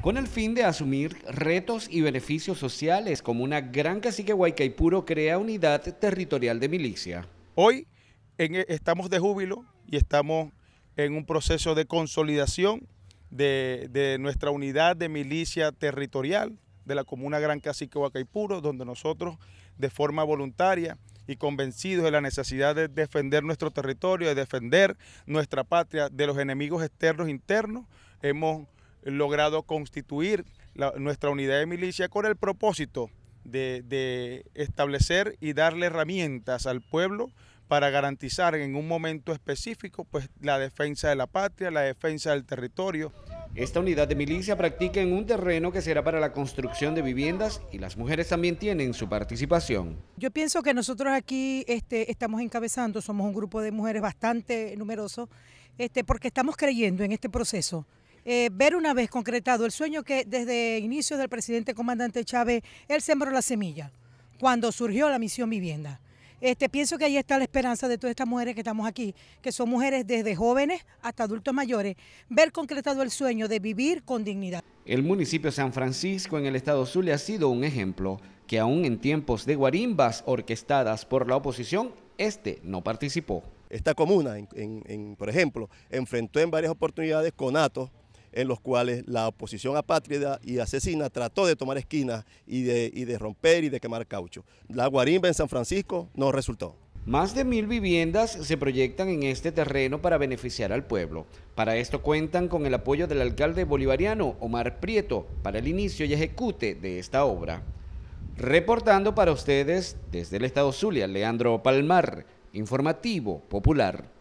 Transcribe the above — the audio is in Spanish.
Con el fin de asumir retos y beneficios sociales, como una gran cacique Huaycaipuro crea unidad territorial de milicia. Hoy e, estamos de júbilo y estamos en un proceso de consolidación de, nuestra unidad de milicia territorial de la comuna Gran Cacique Huaycaipuro, donde nosotros de forma voluntaria y convencidos de la necesidad de defender nuestro territorio, de defender nuestra patria de los enemigos externos e internos, hemos logrado constituir nuestra unidad de milicia con el propósito de, establecer y darle herramientas al pueblo para garantizar en un momento específico pues, la defensa de la patria, la defensa del territorio. Esta unidad de milicia practica en un terreno que será para la construcción de viviendas y las mujeres también tienen su participación. Yo pienso que nosotros aquí este, estamos encabezando, somos un grupo de mujeres bastante numeroso, este, porque estamos creyendo en este proceso. Eh, ver una vez concretado el sueño que desde inicio del presidente comandante Chávez, él sembró la semilla cuando surgió la misión vivienda. Este, pienso que ahí está la esperanza de todas estas mujeres que estamos aquí, que son mujeres desde jóvenes hasta adultos mayores, ver concretado el sueño de vivir con dignidad. El municipio de San Francisco en el estado Zulia ha sido un ejemplo que aún en tiempos de guarimbas orquestadas por la oposición, este no participó. Esta comuna, por ejemplo, enfrentó en varias oportunidades con conatos en los cuales la oposición apátrida y asesina trató de tomar esquinas y de, y de romper y de quemar caucho. La guarimba en San Francisco no resultó. Más de mil viviendas se proyectan en este terreno para beneficiar al pueblo. Para esto cuentan con el apoyo del alcalde bolivariano Omar Prieto para el inicio y ejecute de esta obra. Reportando para ustedes desde el estado Zulia, Leandro Palmar, Informativo Popular.